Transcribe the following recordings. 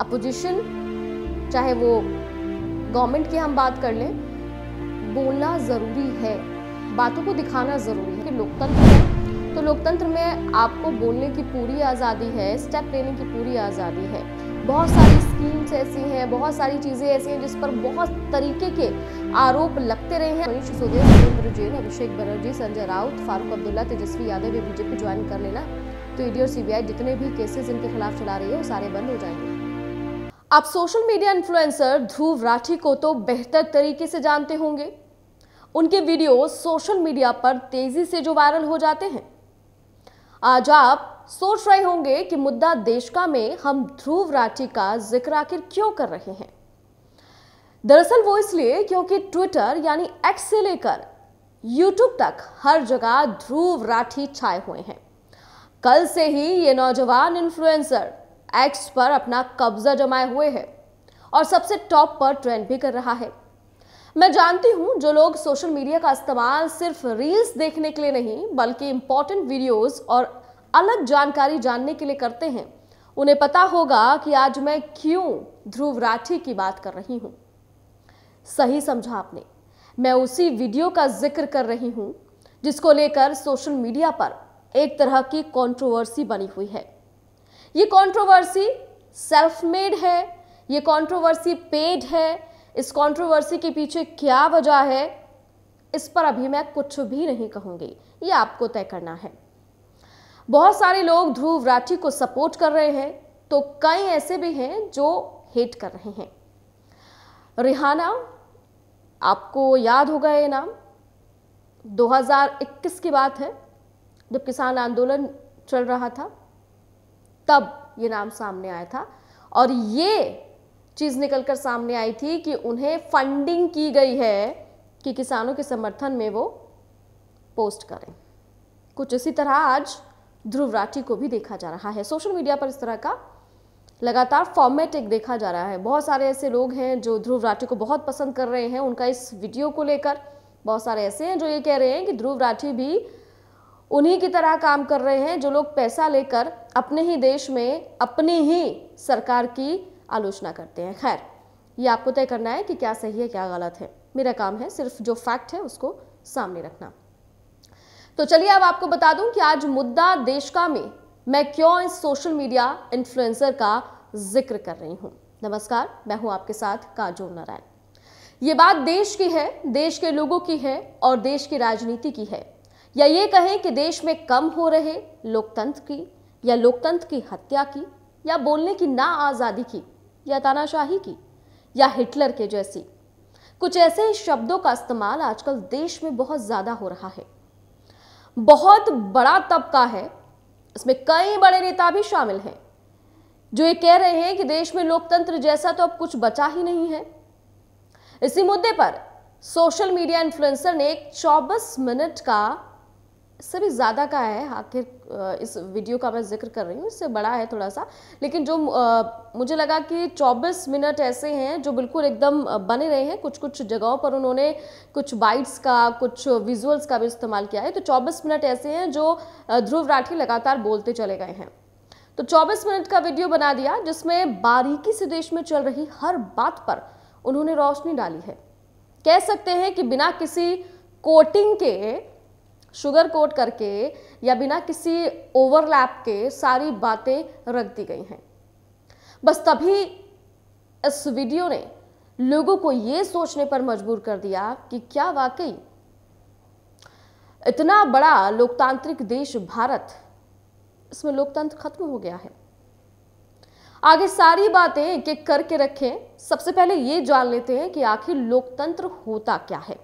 Opposition चाहे वो government की हम बात कर लें बोलना ज़रूरी है बातों को दिखाना ज़रूरी है कि लोकतंत्र तो लोकतंत्र में आपको बोलने की पूरी आज़ादी है स्टेप लेने की पूरी आज़ादी है बहुत सारी स्कीम्स ऐसी हैं बहुत सारी चीज़ें ऐसी हैं जिस पर बहुत तरीके के आरोप लगते रहे हैं मनीष सिसोदिया सुरेंद्र जैन अभिषेक बनर्जी संजय राउत फारूक अब्दुल्ला तेजस्वी यादव भी बीजेपी ज्वाइन कर लेना तो ईडी e और सीबीआई जितने भी केसेस इनके खिलाफ चला रही है वो सारे बंद हो जाएंगे आप social media influencer Dhruv Rathee को तो बेहतर तरीके से जानते होंगे उनके वीडियो सोशल मीडिया पर तेजी से जो वायरल हो जाते हैं आज आप सोच रहे होंगे कि मुद्दा देश का में हम ध्रुव राठी का जिक्र आखिर क्यों कर रहे हैं दरअसल वो इसलिए क्योंकि ट्विटर यानी एक्स से लेकर यूट्यूब तक हर जगह ध्रुव राठी छाए हुए हैं कल से ही ये नौजवान इन्फ्लुएंसर एक्ट्स पर अपना कब्जा जमाए हुए है और सबसे टॉप पर ट्रेंड भी कर रहा है मैं जानती हूं जो लोग सोशल मीडिया का इस्तेमाल सिर्फ रील्स देखने के लिए नहीं बल्कि इंपॉर्टेंट वीडियोस और अलग जानकारी जानने के लिए करते हैं उन्हें पता होगा कि आज मैं क्यों ध्रुव राठी की बात कर रही हूं सही समझा आपने मैं उसी वीडियो का जिक्र कर रही हूं जिसको लेकर सोशल मीडिया पर एक तरह की कंट्रोवर्सी बनी हुई है ये कंट्रोवर्सी सेल्फ मेड है ये कंट्रोवर्सी पेड है इस कंट्रोवर्सी के पीछे क्या वजह है इस पर अभी मैं कुछ भी नहीं कहूंगी ये आपको तय करना है बहुत सारे लोग ध्रुव राठी को सपोर्ट कर रहे हैं तो कई ऐसे भी हैं जो हेट कर रहे हैं रिहाना आपको याद होगा ये नाम 2021 की बात है जब किसान आंदोलन चल रहा था तब ये नाम सामने आया था और ये चीज़ निकल कर सामने आई थी कि उन्हें फंडिंग की गई है कि किसानों के समर्थन में वो पोस्ट करें कुछ इसी तरह आज ध्रुव राठी को भी देखा जा रहा है सोशल मीडिया पर इस तरह का लगातार फॉर्मेट एक देखा जा रहा है बहुत सारे ऐसे लोग हैं जो ध्रुव राठी को बहुत पसंद कर रहे हैं उनका इस वीडियो को लेकर बहुत सारे ऐसे हैं जो ये कह रहे हैं कि ध्रुव राठी भी उन्हीं की तरह काम कर रहे हैं जो लोग पैसा लेकर अपने ही देश में अपनी ही सरकार की आलोचना करते हैं खैर ये आपको तय करना है कि क्या सही है क्या गलत है मेरा काम है सिर्फ जो फैक्ट है उसको सामने रखना तो चलिए अब आपको बता दूं कि आज मुद्दा देश का में मैं क्यों इस सोशल मीडिया इन्फ्लुएंसर का जिक्र कर रही हूं नमस्कार मैं हूं आपके साथ काजोल नारायण ये बात देश की है देश के लोगों की है और देश की राजनीति की है या ये कहें कि देश में कम हो रहे लोकतंत्र की या लोकतंत्र की हत्या की या बोलने की ना आज़ादी की या तानाशाही की या हिटलर के जैसी कुछ ऐसे शब्दों का इस्तेमाल आजकल देश में बहुत ज़्यादा हो रहा है बहुत बड़ा तबका है इसमें कई बड़े नेता भी शामिल हैं जो ये कह रहे हैं कि देश में लोकतंत्र जैसा तो अब कुछ बचा ही नहीं है इसी मुद्दे पर सोशल मीडिया इन्फ्लुएंसर ने एक चौबीस मिनट का इससे भी ज़्यादा का है आखिर इस वीडियो का मैं जिक्र कर रही हूँ इससे बड़ा है थोड़ा सा लेकिन जो मुझे लगा कि 24 मिनट ऐसे हैं जो बिल्कुल एकदम बने रहे हैं कुछ कुछ जगहों पर उन्होंने कुछ बाइट्स का कुछ विजुअल्स का भी इस्तेमाल किया है तो 24 मिनट ऐसे हैं जो ध्रुव राठी लगातार बोलते चले गए हैं तो चौबीस मिनट का वीडियो बना दिया जिसमें बारीकी से देश में चल रही हर बात पर उन्होंने रोशनी डाली है कह सकते हैं कि बिना किसी कोटिंग के शुगर कोट करके या बिना किसी ओवरलैप के सारी बातें रख दी गई हैं बस तभी इस वीडियो ने लोगों को यह सोचने पर मजबूर कर दिया कि क्या वाकई इतना बड़ा लोकतांत्रिक देश भारत इसमें लोकतंत्र खत्म हो गया है आगे सारी बातें एक एक करके रखें सबसे पहले ये जान लेते हैं कि आखिर लोकतंत्र होता क्या है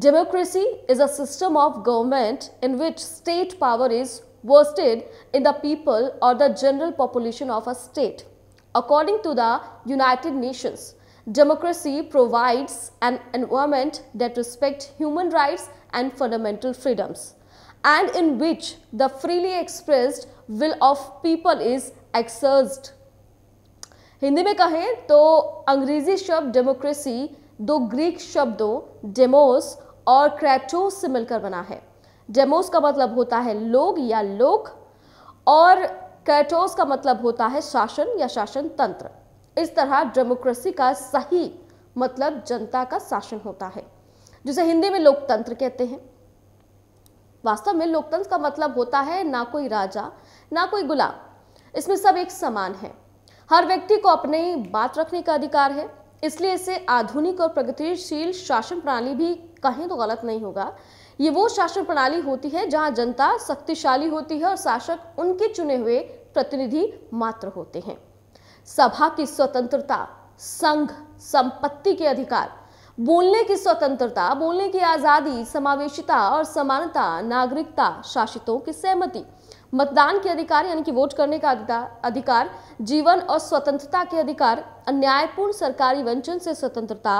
Democracy is a system of government in which state power is vested in the people or the general population of a state. According to the United Nations, democracy provides an environment that respects human rights and fundamental freedoms and in which the freely expressed will of people is exercised. Hindi में कहें तो अंग्रेजी शब्द democracy दो Greek शब्दों demos और Kratos से मिलकर बना है डेमोस का मतलब होता है लोग या लोक और क्रैटोस का मतलब होता है शासन या शासन तंत्र इस तरह डेमोक्रेसी का सही मतलब जनता का शासन होता है जिसे हिंदी में लोकतंत्र कहते हैं वास्तव में लोकतंत्र का मतलब होता है ना कोई राजा ना कोई गुलाम इसमें सब एक समान है हर व्यक्ति को अपनी बात रखने का अधिकार है इसलिए इसे आधुनिक और प्रगतिशील शासन प्रणाली भी कहें तो गलत नहीं होगा ये वो शासन प्रणाली होती है जहां जनता शक्तिशाली होती है और शासक उनके चुने हुए प्रतिनिधि मात्र होते हैं सभा की स्वतंत्रता संघ संपत्ति के अधिकार बोलने की स्वतंत्रता बोलने की आज़ादी समावेशिता और समानता नागरिकता शासितों की सहमति मतदान के अधिकार यानी कि वोट करने का अधिकार जीवन और स्वतंत्रता के अधिकार अन्यायपूर्ण सरकारी वंचन से स्वतंत्रता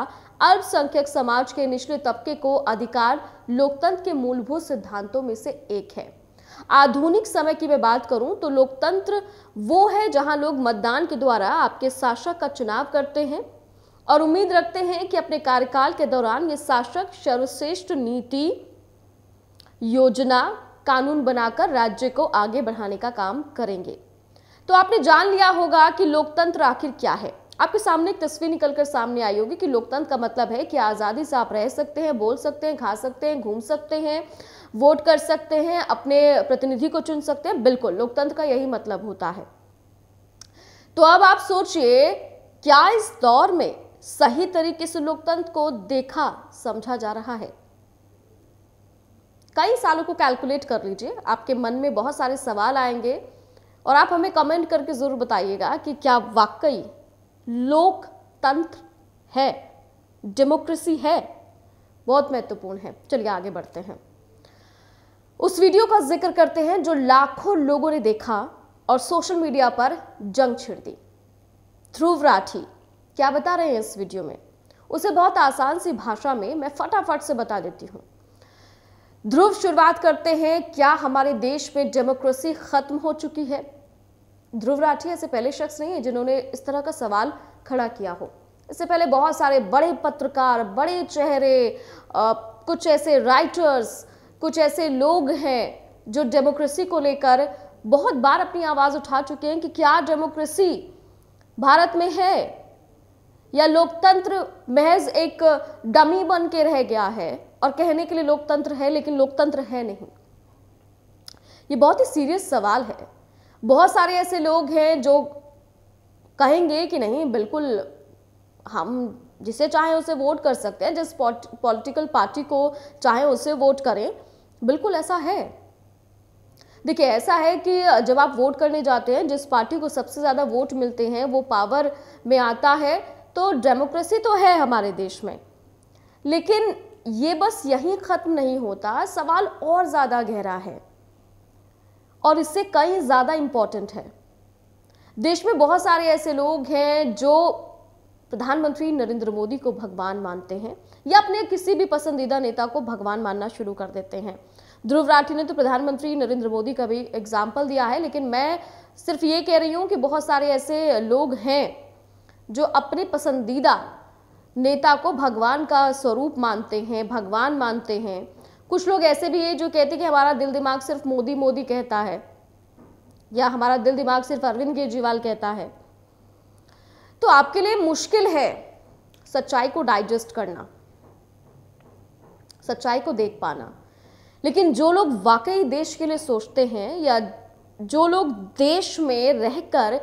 अल्पसंख्यक समाज के निचले तबके को अधिकार लोकतंत्र के मूलभूत सिद्धांतों में से एक है आधुनिक समय की मैं बात करूं तो लोकतंत्र वो है जहां लोग मतदान के द्वारा आपके शासक का चुनाव करते हैं और उम्मीद रखते हैं कि अपने कार्यकाल के दौरान ये शासक सर्वश्रेष्ठ नीति योजना कानून बनाकर राज्य को आगे बढ़ाने का काम करेंगे तो आपने जान लिया होगा कि लोकतंत्र आखिर क्या है आपके सामने एक तस्वीर निकलकर सामने आई होगी कि लोकतंत्र का मतलब है कि आज़ादी से आप रह सकते हैं बोल सकते हैं खा सकते हैं घूम सकते हैं वोट कर सकते हैं अपने प्रतिनिधि को चुन सकते हैं बिल्कुल लोकतंत्र का यही मतलब होता है तो अब आप सोचिए क्या इस दौर में सही तरीके से लोकतंत्र को देखा समझा जा रहा है कई सालों को कैलकुलेट कर लीजिए आपके मन में बहुत सारे सवाल आएंगे और आप हमें कमेंट करके ज़रूर बताइएगा कि क्या वाकई लोकतंत्र है डेमोक्रेसी है बहुत महत्वपूर्ण है चलिए आगे बढ़ते हैं उस वीडियो का जिक्र करते हैं जो लाखों लोगों ने देखा और सोशल मीडिया पर जंग छिड़ दी ध्रुव राठी क्या बता रहे हैं इस वीडियो में उसे बहुत आसान सी भाषा में मैं फटाफट से बता देती हूँ ध्रुव शुरुआत करते हैं क्या हमारे देश में डेमोक्रेसी खत्म हो चुकी है ध्रुव राठी ऐसे पहले शख्स नहीं है जिन्होंने इस तरह का सवाल खड़ा किया हो इससे पहले बहुत सारे बड़े पत्रकार बड़े चेहरे कुछ ऐसे राइटर्स कुछ ऐसे लोग हैं जो डेमोक्रेसी को लेकर बहुत बार अपनी आवाज़ उठा चुके हैं कि क्या डेमोक्रेसी भारत में है या लोकतंत्र महज एक डमी बन के रह गया है और कहने के लिए लोकतंत्र है लेकिन लोकतंत्र है नहीं ये बहुत ही सीरियस सवाल है बहुत सारे ऐसे लोग हैं जो कहेंगे कि नहीं बिल्कुल हम जिसे चाहे उसे वोट कर सकते हैं जिस पॉलिटिकल पार्टी को चाहे उसे वोट करें बिल्कुल ऐसा है देखिए ऐसा है कि जब आप वोट करने जाते हैं जिस पार्टी को सबसे ज़्यादा वोट मिलते हैं वो पावर में आता है तो डेमोक्रेसी तो है हमारे देश में लेकिन ये बस यहीं ख़त्म नहीं होता सवाल और ज़्यादा गहरा है और इससे कई ज़्यादा इम्पॉर्टेंट है देश में बहुत सारे ऐसे लोग हैं जो प्रधानमंत्री नरेंद्र मोदी को भगवान मानते हैं या अपने किसी भी पसंदीदा नेता को भगवान मानना शुरू कर देते हैं ध्रुव राठी ने तो प्रधानमंत्री नरेंद्र मोदी का भी एग्जाम्पल दिया है लेकिन मैं सिर्फ ये कह रही हूँ कि बहुत सारे ऐसे लोग हैं जो अपने पसंदीदा नेता को भगवान का स्वरूप मानते हैं भगवान मानते हैं कुछ लोग ऐसे भी हैं जो कहते हैं कि हमारा दिल दिमाग सिर्फ मोदी मोदी कहता है या हमारा दिल दिमाग सिर्फ अरविंद केजरीवाल कहता है तो आपके लिए मुश्किल है सच्चाई को डाइजेस्ट करना सच्चाई को देख पाना लेकिन जो लोग वाकई देश के लिए सोचते हैं या जो लोग देश में रहकर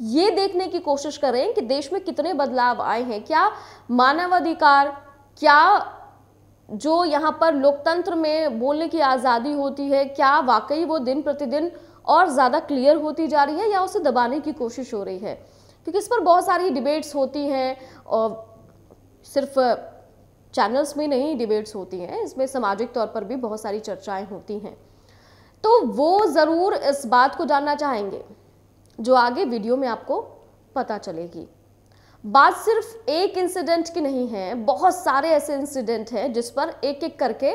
ये देखने की कोशिश करें कि देश में कितने बदलाव आए हैं क्या मानवाधिकार क्या जो यहाँ पर लोकतंत्र में बोलने की आज़ादी होती है क्या वाकई वो दिन प्रतिदिन और ज़्यादा क्लियर होती जा रही है या उसे दबाने की कोशिश हो रही है क्योंकि इस पर बहुत सारी डिबेट्स होती हैं और सिर्फ चैनल्स में नहीं डिबेट्स होती हैं इसमें सामाजिक तौर पर भी बहुत सारी चर्चाएं होती हैं तो वो ज़रूर इस बात को जानना चाहेंगे जो आगे वीडियो में आपको पता चलेगी बात सिर्फ एक इंसिडेंट की नहीं है बहुत सारे ऐसे इंसिडेंट हैं जिस पर एक एक करके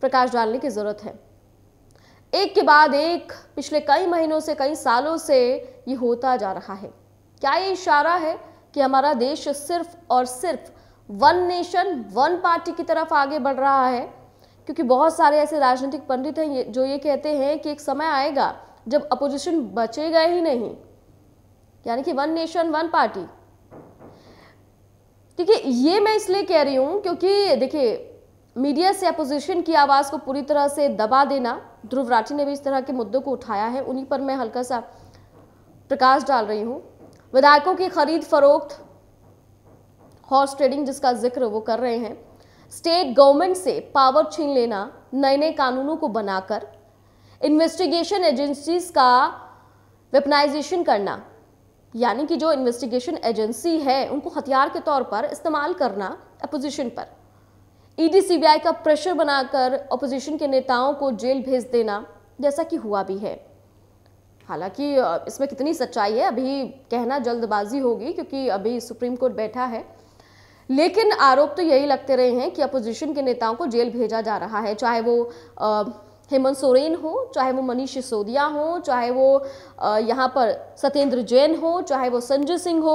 प्रकाश डालने की ज़रूरत है एक के बाद एक पिछले कई महीनों से कई सालों से ये होता जा रहा है क्या ये इशारा है कि हमारा देश सिर्फ और सिर्फ वन नेशन वन पार्टी की तरफ आगे बढ़ रहा है क्योंकि बहुत सारे ऐसे राजनीतिक पंडित हैं जो ये कहते हैं कि एक समय आएगा जब अपोजिशन बचेगा ही नहीं यानी कि वन नेशन वन पार्टी ठीक है ये मैं इसलिए कह रही हूं क्योंकि देखिए मीडिया से अपोजिशन की आवाज़ को पूरी तरह से दबा देना ध्रुव राठी ने भी इस तरह के मुद्दों को उठाया है उन्हीं पर मैं हल्का सा प्रकाश डाल रही हूं विधायकों की खरीद फरोख्त हॉर्स ट्रेडिंग जिसका जिक्र वो कर रहे हैं स्टेट गवर्नमेंट से पावर छीन लेना नए नए कानूनों को बनाकर इन्वेस्टिगेशन एजेंसीज का वेपनाइजेशन करना यानी कि जो इन्वेस्टिगेशन एजेंसी है उनको हथियार के तौर पर इस्तेमाल करना अपोजिशन पर ईडी e सीबीआई का प्रेशर बनाकर अपोजिशन के नेताओं को जेल भेज देना जैसा कि हुआ भी है हालांकि इसमें कितनी सच्चाई है अभी कहना जल्दबाजी होगी क्योंकि अभी सुप्रीम कोर्ट बैठा है लेकिन आरोप तो यही लगते रहे हैं कि अपोजिशन के नेताओं को जेल भेजा जा रहा है चाहे वो हेमंत सोरेन हो चाहे वो मनीष सिसोदिया हो चाहे वो यहाँ पर सत्येंद्र जैन हो चाहे वो संजय सिंह हो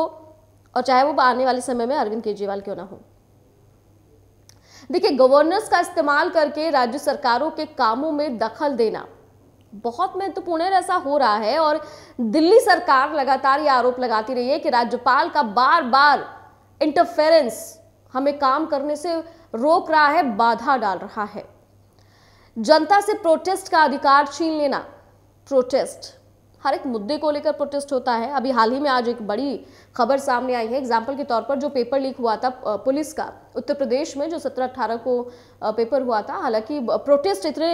और चाहे वो आने वाले समय में अरविंद केजरीवाल क्यों ना हो देखिए गवर्नर्स का इस्तेमाल करके राज्य सरकारों के कामों में दखल देना बहुत महत्वपूर्ण तो ऐसा हो रहा है और दिल्ली सरकार लगातार ये आरोप लगाती रही है कि राज्यपाल का बार बार इंटरफेरेंस हमें काम करने से रोक रहा है बाधा डाल रहा है जनता से प्रोटेस्ट का अधिकार छीन लेना प्रोटेस्ट हर एक मुद्दे को लेकर प्रोटेस्ट होता है अभी हाल ही में आज एक बड़ी खबर सामने आई है एग्जाम्पल के तौर पर जो पेपर लीक हुआ था पुलिस का उत्तर प्रदेश में जो सत्रह अट्ठारह को पेपर हुआ था हालांकि प्रोटेस्ट इतने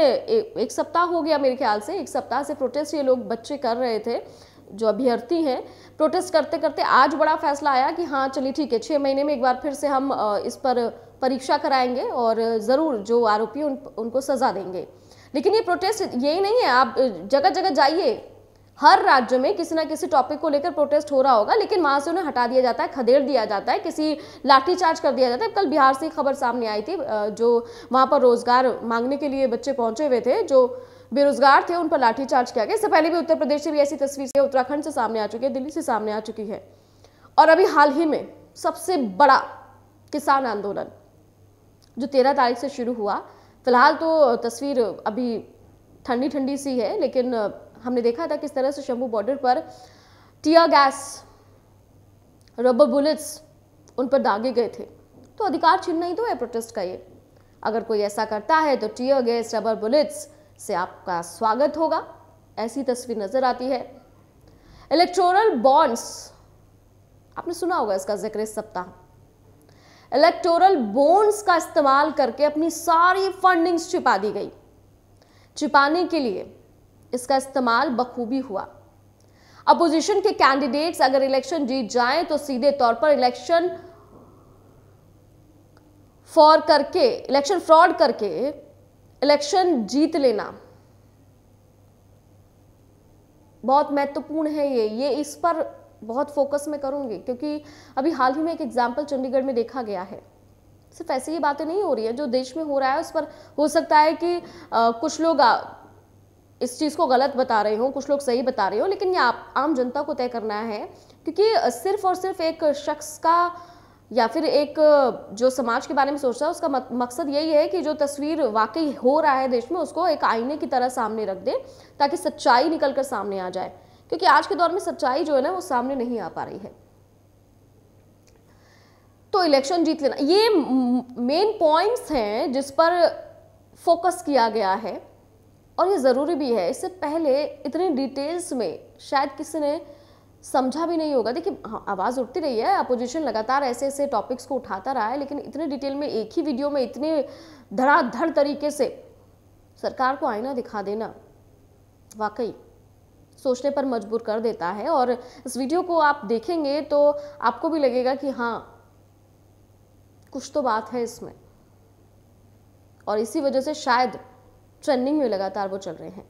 एक सप्ताह हो गया मेरे ख्याल से एक सप्ताह से प्रोटेस्ट ये लोग बच्चे कर रहे थे जो अभ्यर्थी हैं प्रोटेस्ट करते करते आज बड़ा फैसला आया कि हाँ चलिए ठीक है छः महीने में एक बार फिर से हम इस पर परीक्षा कराएंगे और ज़रूर जो आरोपी उन उनको सज़ा देंगे लेकिन ये प्रोटेस्ट यही नहीं है आप जगह जगह जाइए हर राज्य में किसी ना किसी टॉपिक को लेकर प्रोटेस्ट हो रहा होगा लेकिन वहाँ से उन्हें हटा दिया जाता है खदेड़ दिया जाता है किसी लाठीचार्ज कर दिया जाता है कल बिहार से खबर सामने आई थी जो वहाँ पर रोजगार मांगने के लिए बच्चे पहुँचे हुए थे जो बेरोजगार थे उन पर लाठीचार्ज किया गया इससे पहले भी उत्तर प्रदेश से भी ऐसी तस्वीरें उत्तराखंड से सामने आ चुकी है दिल्ली से सामने आ चुकी है और अभी हाल ही में सबसे बड़ा किसान आंदोलन जो तेरह तारीख से शुरू हुआ फिलहाल तो तस्वीर अभी ठंडी ठंडी सी है लेकिन हमने देखा था किस तरह से शंभू बॉर्डर पर टीयर गैस रबर बुलेट्स उन पर दागे गए थे तो अधिकार छीनना ही तो है प्रोटेस्ट का ये अगर कोई ऐसा करता है तो टीयर गैस रबर बुलेट्स से आपका स्वागत होगा ऐसी तस्वीर नज़र आती है इलेक्ट्रोरल बॉन्ड्स आपने सुना होगा इसका जिक्र इस सप्ताह इलेक्टोरल बोन्स का इस्तेमाल करके अपनी सारी फंडिंग्स छिपा दी गई छिपाने के लिए इसका इस्तेमाल बखूबी हुआ अपोजिशन के कैंडिडेट्स अगर इलेक्शन जीत जाएं तो सीधे तौर पर इलेक्शन फॉर करके इलेक्शन फ्रॉड करके इलेक्शन जीत लेना बहुत महत्वपूर्ण है ये ये इस पर बहुत फोकस में करूँगी क्योंकि अभी हाल ही में एक एग्जाम्पल चंडीगढ़ में देखा गया है सिर्फ ऐसी ही बातें नहीं हो रही है जो देश में हो रहा है उस पर हो सकता है कि आ, कुछ लोग आ, इस चीज़ को गलत बता रहे हो कुछ लोग सही बता रहे हो लेकिन ये आप आम जनता को तय करना है क्योंकि सिर्फ और सिर्फ एक शख्स का या फिर एक जो समाज के बारे में सोचता है उसका मकसद यही है कि जो तस्वीर वाकई हो रहा है देश में उसको एक आईने की तरह सामने रख दे ताकि सच्चाई निकल कर सामने आ जाए क्योंकि आज के दौर में सच्चाई जो है ना वो सामने नहीं आ पा रही है तो इलेक्शन जीत लेना ये मेन पॉइंट्स हैं जिस पर फोकस किया गया है और ये ज़रूरी भी है इससे पहले इतने डिटेल्स में शायद किसी ने समझा भी नहीं होगा देखिए हाँ आवाज़ उठती रही है अपोजिशन लगातार ऐसे ऐसे टॉपिक्स को उठाता रहा है लेकिन इतने डिटेल में एक ही वीडियो में इतने धड़ाधड़ तरीके से सरकार को आईना दिखा देना वाकई सोचने पर मजबूर कर देता है और इस वीडियो को आप देखेंगे तो आपको भी लगेगा कि हाँ कुछ तो बात है इसमें और इसी वजह से शायद ट्रेंडिंग में लगातार वो चल रहे हैं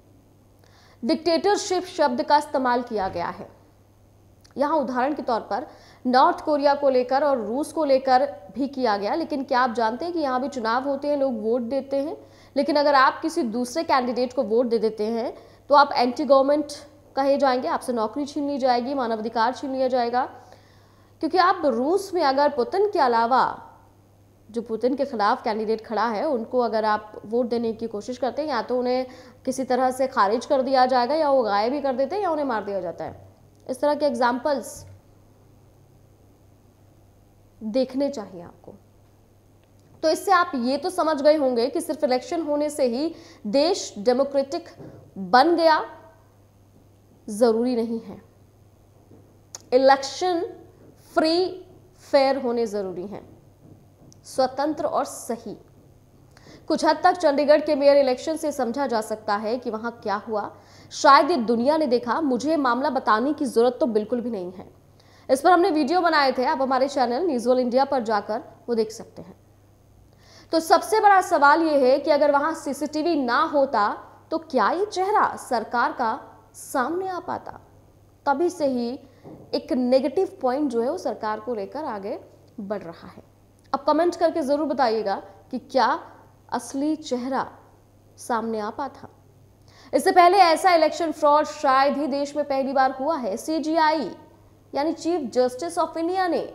डिक्टेटरशिप शब्द का इस्तेमाल किया गया है यहां उदाहरण के तौर पर नॉर्थ कोरिया को लेकर और रूस को लेकर भी किया गया लेकिन क्या आप जानते हैं कि यहां भी चुनाव होते हैं लोग वोट देते हैं लेकिन अगर आप किसी दूसरे कैंडिडेट को वोट दे देते हैं तो आप एंटी गवर्नमेंट कहे जाएंगे आपसे नौकरी छीन ली जाएगी मानवाधिकार छीन लिया जाएगा क्योंकि आप रूस में अगर पुतिन के अलावा जो पुतिन के खिलाफ कैंडिडेट खड़ा है उनको अगर आप वोट देने की कोशिश करते हैं या तो उन्हें किसी तरह से खारिज कर दिया जाएगा या वो गायब भी कर देते हैं या उन्हें मार दिया जाता है इस तरह के एग्जाम्पल्स देखने चाहिए आपको तो इससे आप ये तो समझ गए होंगे कि सिर्फ इलेक्शन होने से ही देश डेमोक्रेटिक बन गया ज़रूरी नहीं है इलेक्शन फ्री फेयर होने ज़रूरी हैं स्वतंत्र और सही कुछ हद तक चंडीगढ़ के मेयर इलेक्शन से समझा जा सकता है कि वहाँ क्या हुआ शायद ये दुनिया ने देखा मुझे मामला बताने की ज़रूरत तो बिल्कुल भी नहीं है इस पर हमने वीडियो बनाए थे आप हमारे चैनल न्यूज़ वर्ल्ड इंडिया पर जाकर वो देख सकते हैं तो सबसे बड़ा सवाल ये है कि अगर वहाँ सीसीटीवी ना होता तो क्या ये चेहरा सरकार का सामने आ पाता तभी से ही एक नेगेटिव पॉइंट जो है वो सरकार को लेकर आगे बढ़ रहा है अब कमेंट करके ज़रूर बताइएगा कि क्या असली चेहरा सामने आ पाता इससे पहले ऐसा इलेक्शन फ्रॉड शायद ही देश में पहली बार हुआ है सीजीआई यानी चीफ जस्टिस ऑफ इंडिया ने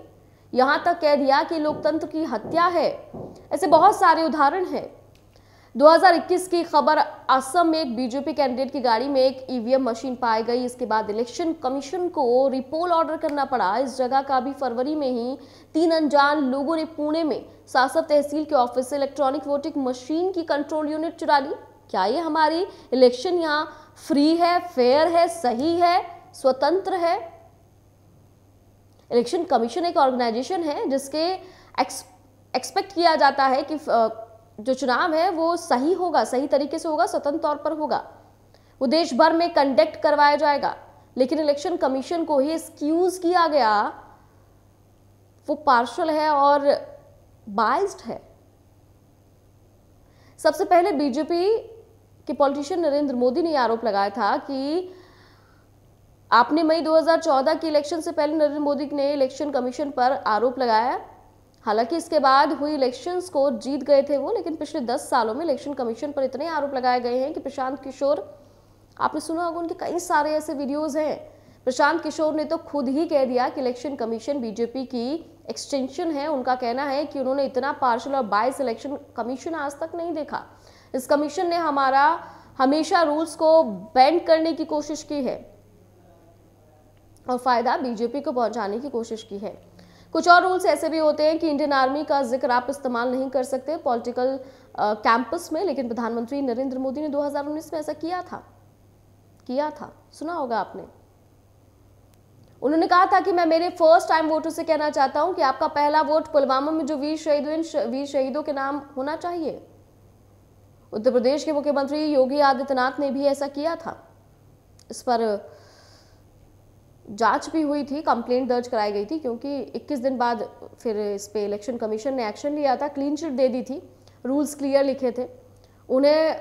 यहां तक कह दिया कि लोकतंत्र की हत्या है ऐसे बहुत सारे उदाहरण हैं 2021 की खबर असम में एक बीजेपी कैंडिडेट की गाड़ी में एक ईवीएम e मशीन पाई गई इसके बाद इलेक्शन कमीशन को रिपोल ऑर्डर करना पड़ा इस जगह का भी फरवरी में ही तीन अनजान लोगों ने पुणे में सासब तहसील के ऑफिस से इलेक्ट्रॉनिक वोटिंग मशीन की कंट्रोल यूनिट चुरा ली क्या ये हमारी इलेक्शन यहाँ फ्री है फेयर है सही है स्वतंत्र है इलेक्शन कमीशन एक ऑर्गेनाइजेशन है जिसके एक्सपेक्ट किया जाता है कि जो चुनाव है वो सही होगा सही तरीके से होगा स्वतंत्र तौर पर होगा वो देश भर में कंडक्ट करवाया जाएगा लेकिन इलेक्शन कमीशन को ही एक्सक्यूज किया गया वो पार्शल है और बाइस्ड है सबसे पहले बीजेपी के पॉलिटिशियन नरेंद्र मोदी ने आरोप लगाया था कि आपने मई 2014 की इलेक्शन से पहले नरेंद्र मोदी ने इलेक्शन कमीशन पर आरोप लगाया हालांकि इसके बाद हुई इलेक्शंस को जीत गए थे वो लेकिन पिछले दस सालों में इलेक्शन कमीशन पर इतने आरोप लगाए गए हैं कि प्रशांत किशोर आपने सुना होगा उनके कई सारे ऐसे वीडियोज हैं प्रशांत किशोर ने तो खुद ही कह दिया कि इलेक्शन कमीशन बीजेपी की एक्सटेंशन है उनका कहना है कि उन्होंने इतना पार्शल और बाइस इलेक्शन कमीशन आज तक नहीं देखा इस कमीशन ने हमारा हमेशा रूल्स को बैंड करने की कोशिश की है और फायदा बीजेपी को पहुंचाने की कोशिश की है कुछ और रूल्स ऐसे भी होते हैं कि इंडियन आर्मी का जिक्र आप इस्तेमाल नहीं कर सकते पॉलिटिकल कैंपस में लेकिन प्रधानमंत्री नरेंद्र मोदी ने 2019 में ऐसा किया था किया था सुना होगा आपने उन्होंने कहा था कि मैं मेरे फर्स्ट टाइम वोटर से कहना चाहता हूं कि आपका पहला वोट पुलवामा में जो वीर शहीद हुए वीर शहीदों के नाम होना चाहिए उत्तर प्रदेश के मुख्यमंत्री योगी आदित्यनाथ ने भी ऐसा किया था इस पर जांच भी हुई थी कंप्लेंट दर्ज कराई गई थी क्योंकि 21 दिन बाद फिर इस पर इलेक्शन कमीशन ने एक्शन लिया था क्लीन चिट दे दी थी रूल्स क्लियर लिखे थे उन्हें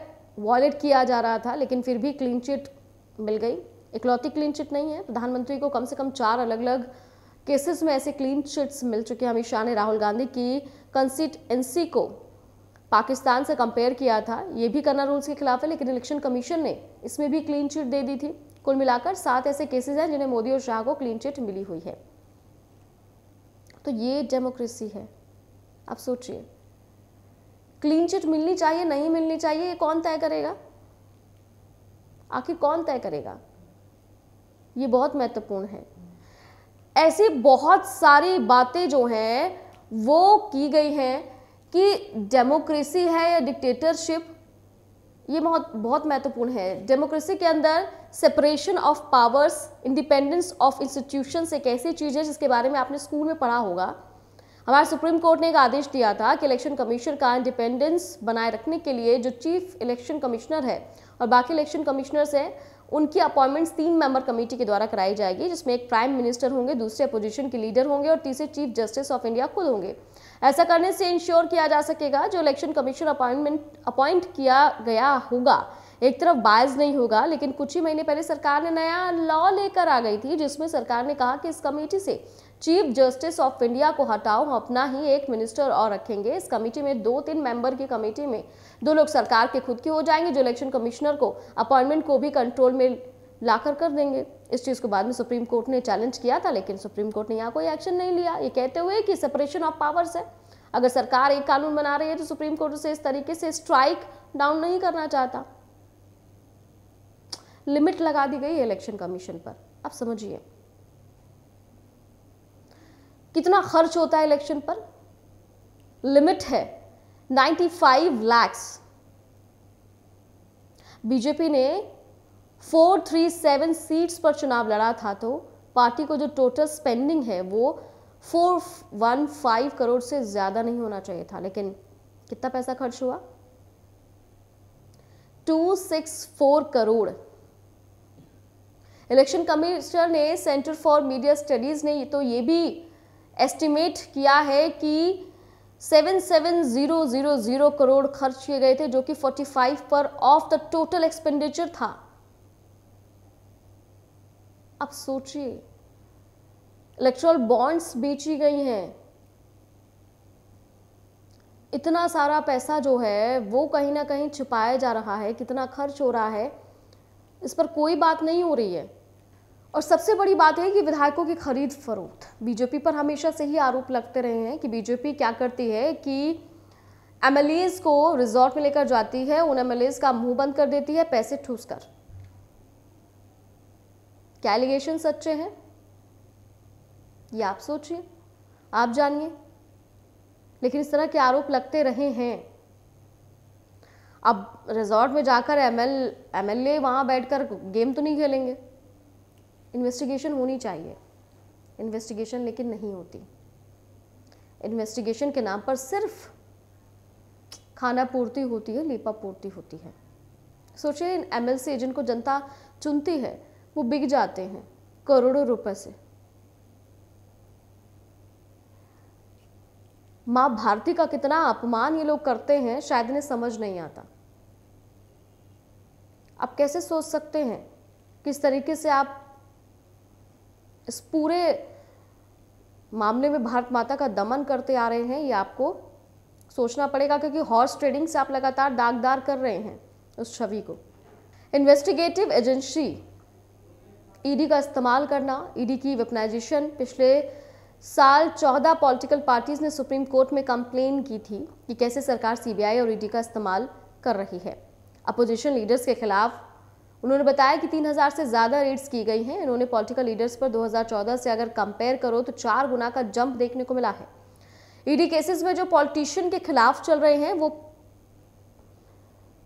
वॉलेट किया जा रहा था लेकिन फिर भी क्लीन चिट मिल गई इकलौती क्लीन चिट नहीं है प्रधानमंत्री को कम से कम चार अलग अलग केसेस में ऐसे क्लीन चिट्स मिल चुके हैं अमित शाह ने राहुल गांधी की कंसिटेंसी को पाकिस्तान से कंपेयर किया था ये भी करना रूल्स के खिलाफ है लेकिन इलेक्शन कमीशन ने इसमें भी क्लीन चिट दे दी थी कुल मिलाकर सात ऐसे केसेस हैं जिन्हें मोदी और शाह को क्लीन चिट मिली हुई है तो ये डेमोक्रेसी है आप सोचिए क्लीन चिट मिलनी चाहिए नहीं मिलनी चाहिए ये कौन तय करेगा आखिर कौन तय करेगा ये बहुत महत्वपूर्ण है ऐसी बहुत सारी बातें जो हैं वो की गई हैं कि डेमोक्रेसी है या डिक्टेटरशिप ये बहुत बहुत महत्वपूर्ण है डेमोक्रेसी के अंदर separation of powers independence of institution एक ऐसी चीज़ है जिसके बारे में आपने स्कूल में पढ़ा होगा हमारे सुप्रीम कोर्ट ने एक आदेश दिया था कि इलेक्शन कमीशन का इंडिपेंडेंस बनाए रखने के लिए जो चीफ इलेक्शन कमिश्नर है और बाकी इलेक्शन कमिश्नर्स हैं उनकी अपॉइंटमेंट्स तीन मेंबर कमेटी के द्वारा कराई जाएगी जिसमें एक प्राइम मिनिस्टर होंगे दूसरे अपोजिशन के लीडर होंगे और तीसरे चीफ जस्टिस ऑफ इंडिया खुद होंगे ऐसा करने से इंश्योर किया जा सकेगा जो इलेक्शन कमीशन अपॉइंटमेंट अपॉइंट किया गया होगा एक तरफ बायस नहीं होगा लेकिन कुछ ही महीने पहले सरकार ने नया लॉ लेकर आ गई थी जिसमें सरकार ने कहा कि इस कमेटी से चीफ जस्टिस ऑफ इंडिया को हटाओ हम अपना ही एक मिनिस्टर और रखेंगे इस कमेटी में दो तीन मेंबर की कमेटी में दो लोग सरकार के खुद के हो जाएंगे जो इलेक्शन कमिश्नर को अपॉइंटमेंट को भी कंट्रोल में लाकर कर देंगे इस चीज़ को बाद में सुप्रीम कोर्ट ने चैलेंज किया था लेकिन सुप्रीम कोर्ट ने यहाँ कोई एक्शन नहीं लिया ये कहते हुए कि सेपरेशन ऑफ पावर्स है अगर सरकार एक कानून बना रही है तो सुप्रीम कोर्ट उसे इस तरीके से स्ट्राइक डाउन नहीं करना चाहता लिमिट लगा दी गई इलेक्शन कमीशन पर आप समझिए कितना खर्च होता है इलेक्शन पर लिमिट है 95 लाख बीजेपी ने फोर थ्री सेवन सीट्स पर चुनाव लड़ा था तो पार्टी को जो टोटल स्पेंडिंग है वो फोर वन फाइव करोड़ से ज़्यादा नहीं होना चाहिए था लेकिन कितना पैसा खर्च हुआ two six four crore election commission ने सेंटर फॉर मीडिया स्टडीज़ ने तो ये भी एस्टिमेट किया है कि 77000 करोड़ खर्च किए गए थे जो कि 45 पर ऑफ द टोटल एक्सपेंडिचर था अब सोचिए इलेक्ट्रॉल बॉन्ड्स बेची गई हैं इतना सारा पैसा जो है वो कहीं ना कहीं छुपाया जा रहा है कितना खर्च हो रहा है इस पर कोई बात नहीं हो रही है और सबसे बड़ी बात है कि विधायकों की खरीद फरोख्त बीजेपी पर हमेशा से ही आरोप लगते रहे हैं कि बीजेपी क्या करती है कि एम को रिजॉर्ट में लेकर जाती है उन एम का मुंह बंद कर देती है पैसे ठूस कर क्या एलिगेशन सच्चे हैं ये आप सोचिए आप जानिए लेकिन इस तरह के आरोप लगते रहे हैं अब रिजॉर्ट में जाकर एमएल एमएलए एल वहाँ बैठ गेम तो नहीं खेलेंगे इन्वेस्टिगेशन होनी चाहिए इन्वेस्टिगेशन लेकिन नहीं होती इन्वेस्टिगेशन के नाम पर सिर्फ खाना पूर्ति होती है लीपा पूर्ति होती है सोचिए इन एमएलसी एजेंट को जनता चुनती है वो बिक जाते हैं करोड़ों रुपए से माँ भारती का कितना अपमान ये लोग करते हैं शायद इन्हें समझ नहीं आता आप कैसे सोच सकते हैं किस तरीके से आप इस पूरे मामले में भारत माता का दमन करते आ रहे हैं ये आपको सोचना पड़ेगा क्योंकि हॉर्स ट्रेडिंग से आप लगातार दागदार कर रहे हैं उस छवि को इन्वेस्टिगेटिव एजेंसी ईडी का इस्तेमाल करना ईडी की वेपनाइजेशन पिछले साल 14 पॉलिटिकल पार्टीज ने सुप्रीम कोर्ट में कंप्लेन की थी कि कैसे सरकार सीबीआई और ईडी का इस्तेमाल कर रही है अपोजिशन लीडर्स के खिलाफ उन्होंने बताया कि 3000 से ज़्यादा रेड्स की गई हैं इन्होंने पॉलिटिकल लीडर्स पर 2014 से अगर कंपेयर करो तो चार गुना का जंप देखने को मिला है ईडी केसेस में जो पॉलिटिशियन के खिलाफ चल रहे हैं वो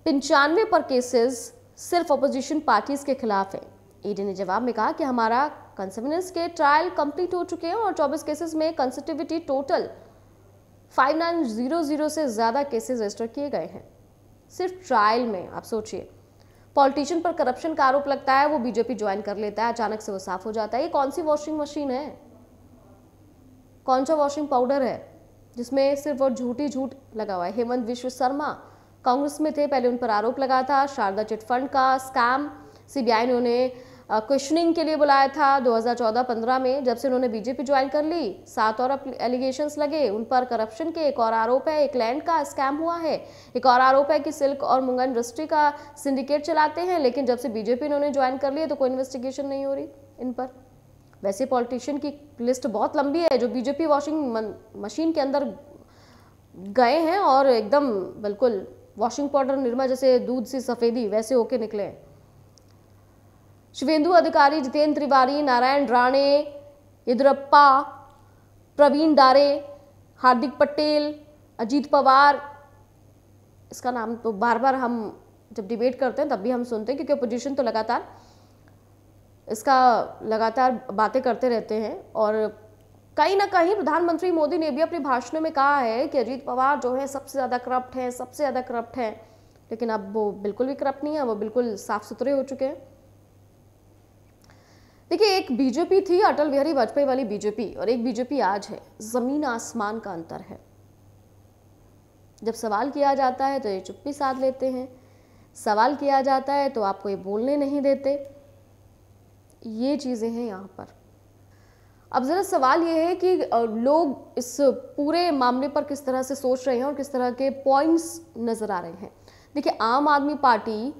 पंचानवे पर केसेस सिर्फ अपोजिशन पार्टीज के खिलाफ हैं ईडी ने जवाब में कहा कि हमारा कंसर्वेंस के ट्रायल कंप्लीट हो चुके हैं और 24 केसेस में कंसर्टिविटी टोटल 5900 से ज़्यादा केसेस रजिस्टर किए गए हैं सिर्फ ट्रायल में आप सोचिए पॉलिटिशियन पर करप्शन का आरोप लगता है वो बीजेपी ज्वाइन कर लेता है अचानक से वो साफ हो जाता है ये कौन सी वॉशिंग मशीन है कौन सा वॉशिंग पाउडर है जिसमें सिर्फ और झूठी झूठ लगा हुआ है हेमंत विश्व शर्मा कांग्रेस में थे पहले उन पर आरोप लगा था शारदा चिटफंड का स्कैम सीबीआई ने उन्हें क्वेश्चनिंग के लिए बुलाया था 2014-15 में जब से उन्होंने बीजेपी ज्वाइन कर ली सात और एलिगेशन लगे उन पर करप्शन के एक और आरोप है एक लैंड का स्कैम हुआ है एक और आरोप है कि सिल्क और मुंगा इंडस्ट्री का सिंडिकेट चलाते हैं लेकिन जब से बीजेपी इन्होंने ज्वाइन कर लिया तो कोई इन्वेस्टिगेशन नहीं हो रही इन पर वैसे पॉलिटिशियन की लिस्ट बहुत लंबी है जो बीजेपी वॉशिंग मशीन के अंदर गए हैं और एकदम बिल्कुल वॉशिंग पाउडर निर्मा जैसे दूध सी सफ़ेदी वैसे होके निकले हैं शिवेंदु अधिकारी जितेंद्र तिवारी नारायण राणे येदुरप्पा प्रवीण दारे हार्दिक पटेल अजीत पवार इसका नाम तो बार बार हम जब डिबेट करते हैं तब भी हम सुनते हैं क्योंकि अपोजिशन तो लगातार इसका लगातार बातें करते रहते हैं और कहीं ना कहीं प्रधानमंत्री मोदी ने भी अपने भाषणों में कहा है कि अजीत पवार जो है सबसे ज़्यादा करप्ट हैं सबसे ज़्यादा करप्ट हैं लेकिन अब वो बिल्कुल भी करप्ट नहीं है वो बिल्कुल साफ़ सुथरे हो चुके हैं देखिए एक बीजेपी थी अटल बिहारी वाजपेयी वाली बीजेपी और एक बीजेपी आज है ज़मीन आसमान का अंतर है जब सवाल किया जाता है तो ये चुप्पी साध लेते हैं सवाल किया जाता है तो आपको ये बोलने नहीं देते ये चीज़ें हैं यहाँ पर अब ज़रा सवाल ये है कि लोग इस पूरे मामले पर किस तरह से सोच रहे हैं और किस तरह के पॉइंट्स नज़र आ रहे हैं देखिए आम आदमी पार्टी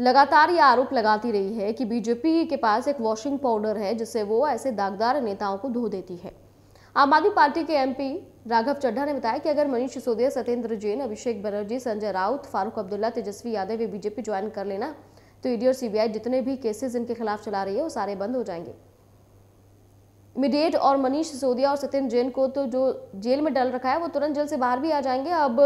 लगातार ये आरोप लगाती रही है कि बीजेपी के पास एक वॉशिंग पाउडर है जिससे वो ऐसे दागदार नेताओं को धो देती है आम आदमी पार्टी के एमपी राघव चड्ढा ने बताया कि अगर मनीष सिसोदिया सत्येंद्र जैन अभिषेक बनर्जी संजय राउत फारूक अब्दुल्ला तेजस्वी यादव भी बीजेपी ज्वाइन कर लेना तो ईडी e और सीबीआई जितने भी केसेस इनके खिलाफ चला रही है वो सारे बंद हो जाएंगे मिडेट और मनीष सिसोदिया और सत्येंद्र जैन को तो जो जेल में डाल रखा है वो तुरंत जेल से बाहर भी आ जाएंगे अब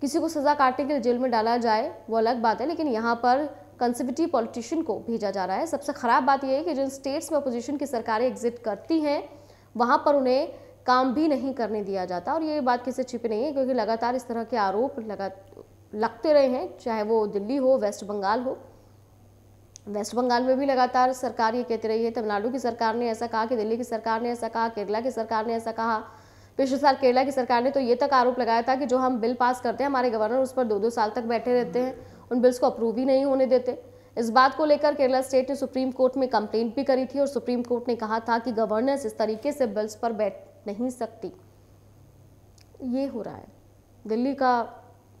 किसी को सजा काटने के लिए जेल में डाला जाए वो अलग बात है लेकिन यहाँ पर कंसर्वेटिव पॉलिटिशियन को भेजा जा रहा है सबसे ख़राब बात यह है कि जिन स्टेट्स में अपोजिशन की सरकारें एग्जिट करती हैं वहाँ पर उन्हें काम भी नहीं करने दिया जाता और ये बात किसी छिपी नहीं है क्योंकि लगातार इस तरह के आरोप लगा लगते रहे हैं चाहे वो दिल्ली हो वेस्ट बंगाल हो वेस्ट बंगाल में भी लगातार सरकार ये कहती रही है तमिलनाडु की सरकार ने ऐसा कहा कि दिल्ली की सरकार ने ऐसा कहा केरला की सरकार ने ऐसा कहा पिछले साल केरला की सरकार ने तो ये तक आरोप लगाया था कि जो हम बिल पास करते हैं हमारे गवर्नर उस पर दो दो साल तक बैठे रहते हैं उन बिल्स को अप्रूव ही नहीं होने देते इस बात को लेकर केरला स्टेट ने सुप्रीम कोर्ट में कंप्लेंट भी करी थी और सुप्रीम कोर्ट ने कहा था कि गवर्नेंस इस तरीके से बिल्स पर बैठ नहीं सकती ये हो रहा है दिल्ली का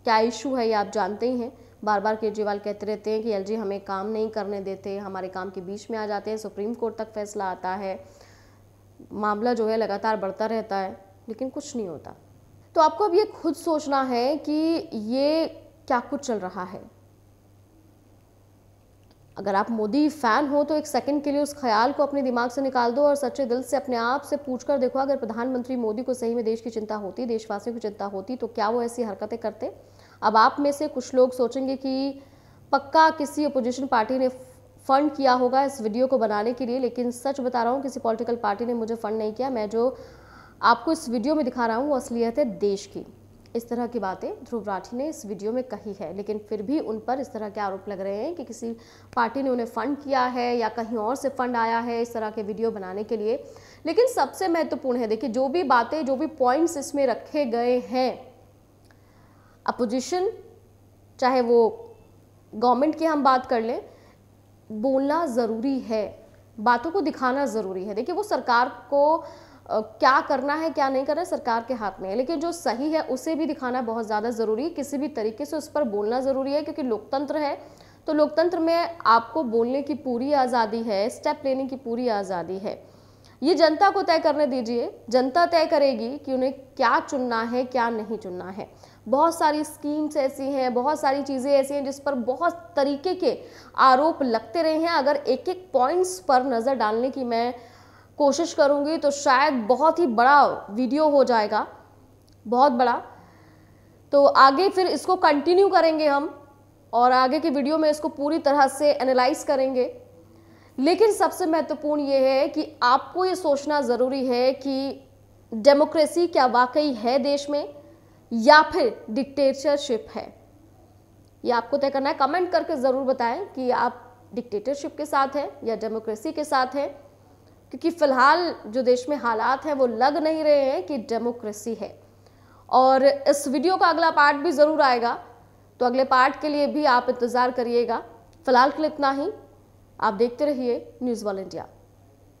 क्या इशू है ये आप जानते ही हैं बार बार केजरीवाल कहते रहते हैं कि एल हमें काम नहीं करने देते हमारे काम के बीच में आ जाते हैं सुप्रीम कोर्ट तक फैसला आता है मामला जो है लगातार बढ़ता रहता है लेकिन कुछ नहीं होता तो आपको अब ये खुद सोचना है कि ये क्या कुछ चल रहा है अगर आप मोदी फ़ैन हो तो एक सेकंड के लिए उस ख्याल को अपने दिमाग से निकाल दो और सच्चे दिल से अपने आप से पूछ कर देखो अगर प्रधानमंत्री मोदी को सही में देश की चिंता होती देशवासियों की चिंता होती तो क्या वो ऐसी हरकतें करते अब आप में से कुछ लोग सोचेंगे कि पक्का किसी अपोजिशन पार्टी ने फ़ंड किया होगा इस वीडियो को बनाने के लिए लेकिन सच बता रहा हूँ किसी पॉलिटिकल पार्टी ने मुझे फ़ंड नहीं किया मैं जो आपको इस वीडियो में दिखा रहा हूँ वो असलियत है देश की इस तरह की बातें ध्रुव राठी ने इस वीडियो में कही है लेकिन फिर भी उन पर इस तरह के आरोप लग रहे हैं कि किसी पार्टी ने उन्हें फंड किया है या कहीं और से फंड आया है इस तरह के वीडियो बनाने के लिए लेकिन सबसे महत्वपूर्ण है देखिए जो भी बातें जो भी पॉइंट्स इसमें रखे गए हैं अपोजिशन चाहे वो गवर्नमेंट की हम बात कर लें बोलना ज़रूरी है बातों को दिखाना ज़रूरी है देखिए वो सरकार को क्या करना है क्या नहीं करना है सरकार के हाथ में है लेकिन जो सही है उसे भी दिखाना बहुत ज़्यादा ज़रूरी है किसी भी तरीके से उस पर बोलना ज़रूरी है क्योंकि लोकतंत्र है तो लोकतंत्र में आपको बोलने की पूरी आज़ादी है स्टेप लेने की पूरी आज़ादी है ये जनता को तय करने दीजिए जनता तय करेगी कि उन्हें क्या चुनना है क्या नहीं चुनना है बहुत सारी स्कीम्स ऐसी हैं बहुत सारी चीज़ें ऐसी हैं जिस पर बहुत तरीके के आरोप लगते रहे हैं अगर एक एक पॉइंट्स पर नज़र डालने की मैं कोशिश करूंगी तो शायद बहुत ही बड़ा वीडियो हो जाएगा बहुत बड़ा तो आगे फिर इसको कंटिन्यू करेंगे हम और आगे के वीडियो में इसको पूरी तरह से एनालाइज करेंगे लेकिन सबसे महत्वपूर्ण ये है कि आपको ये सोचना ज़रूरी है कि डेमोक्रेसी क्या वाकई है देश में या फिर डिक्टेटरशिप है ये आपको तय करना है कमेंट करके ज़रूर बताएं कि आप डिक्टेटरशिप के साथ हैं या डेमोक्रेसी के साथ हैं क्योंकि फ़िलहाल जो देश में हालात हैं वो लग नहीं रहे हैं कि डेमोक्रेसी है और इस वीडियो का अगला पार्ट भी ज़रूर आएगा तो अगले पार्ट के लिए भी आप इंतज़ार करिएगा फ़िलहाल के लिए इतना ही आप देखते रहिए न्यूज़ वाल इंडिया